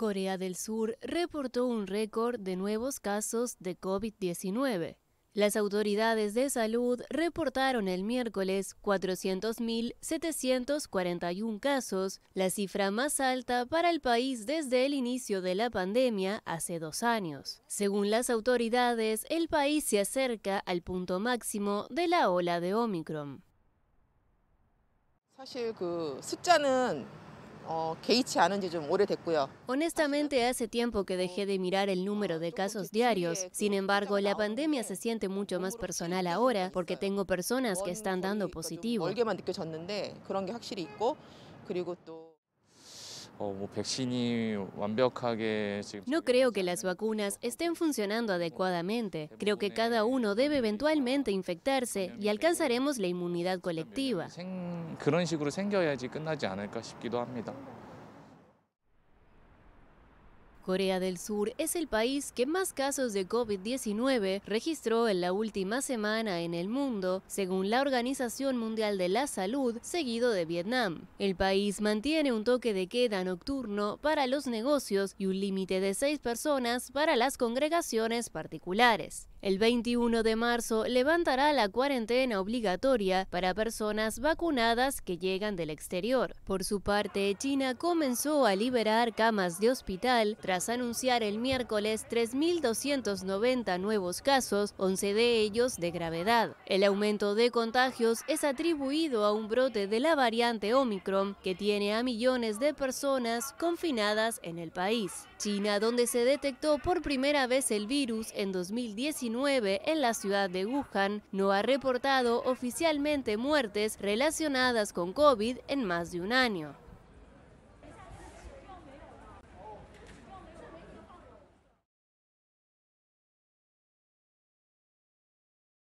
Corea del Sur reportó un récord de nuevos casos de COVID-19. Las autoridades de salud reportaron el miércoles 400.741 casos, la cifra más alta para el país desde el inicio de la pandemia hace dos años. Según las autoridades, el país se acerca al punto máximo de la ola de Omicron. Honestamente, hace tiempo que dejé de mirar el número de casos diarios. Sin embargo, la pandemia se siente mucho más personal ahora porque tengo personas que están dando positivo. No creo que las vacunas estén funcionando adecuadamente. Creo que cada uno debe eventualmente infectarse y alcanzaremos la inmunidad colectiva. Corea del Sur es el país que más casos de COVID-19 registró en la última semana en el mundo, según la Organización Mundial de la Salud, seguido de Vietnam. El país mantiene un toque de queda nocturno para los negocios y un límite de seis personas para las congregaciones particulares. El 21 de marzo levantará la cuarentena obligatoria para personas vacunadas que llegan del exterior. Por su parte, China comenzó a liberar camas de hospital tras anunciar el miércoles 3.290 nuevos casos, 11 de ellos de gravedad. El aumento de contagios es atribuido a un brote de la variante Omicron que tiene a millones de personas confinadas en el país. China, donde se detectó por primera vez el virus en 2019, en la ciudad de Wuhan, no ha reportado oficialmente muertes relacionadas con COVID en más de un año.